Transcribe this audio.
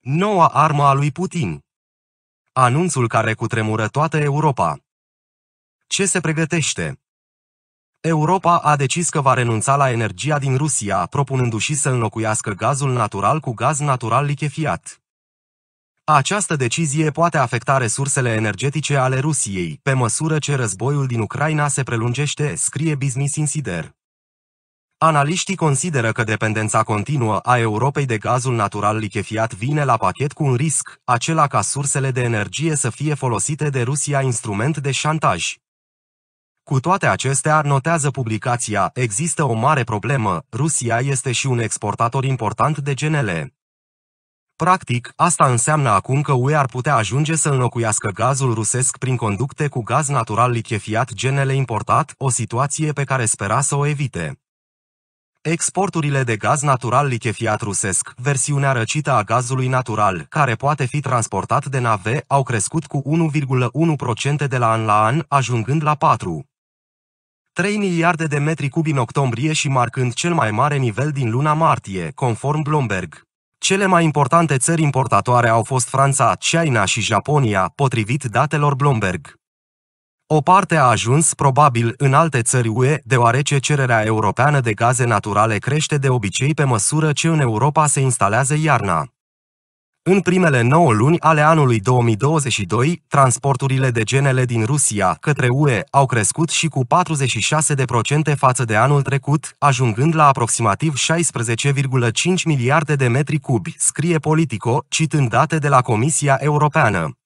Noua armă a lui Putin. Anunțul care cutremură toată Europa. Ce se pregătește? Europa a decis că va renunța la energia din Rusia, propunându-și să înlocuiască gazul natural cu gaz natural lichefiat. Această decizie poate afecta resursele energetice ale Rusiei, pe măsură ce războiul din Ucraina se prelungește, scrie Business Insider. Analiștii consideră că dependența continuă a Europei de gazul natural lichefiat vine la pachet cu un risc, acela ca sursele de energie să fie folosite de Rusia instrument de șantaj. Cu toate acestea, notează publicația, există o mare problemă, Rusia este și un exportator important de GNL. Practic, asta înseamnă acum că UE ar putea ajunge să înlocuiască gazul rusesc prin conducte cu gaz natural lichefiat genele importat, o situație pe care spera să o evite. Exporturile de gaz natural lichefiat rusesc, versiunea răcită a gazului natural, care poate fi transportat de nave, au crescut cu 1,1% de la an la an, ajungând la 4. 3 miliarde de metri cubi în octombrie și marcând cel mai mare nivel din luna martie, conform Bloomberg. Cele mai importante țări importatoare au fost Franța, China și Japonia, potrivit datelor Bloomberg. O parte a ajuns probabil în alte țări UE, deoarece cererea europeană de gaze naturale crește de obicei pe măsură ce în Europa se instalează iarna. În primele 9 luni ale anului 2022, transporturile de genele din Rusia către UE au crescut și cu 46% față de anul trecut, ajungând la aproximativ 16,5 miliarde de metri cubi, scrie Politico, citând date de la Comisia Europeană.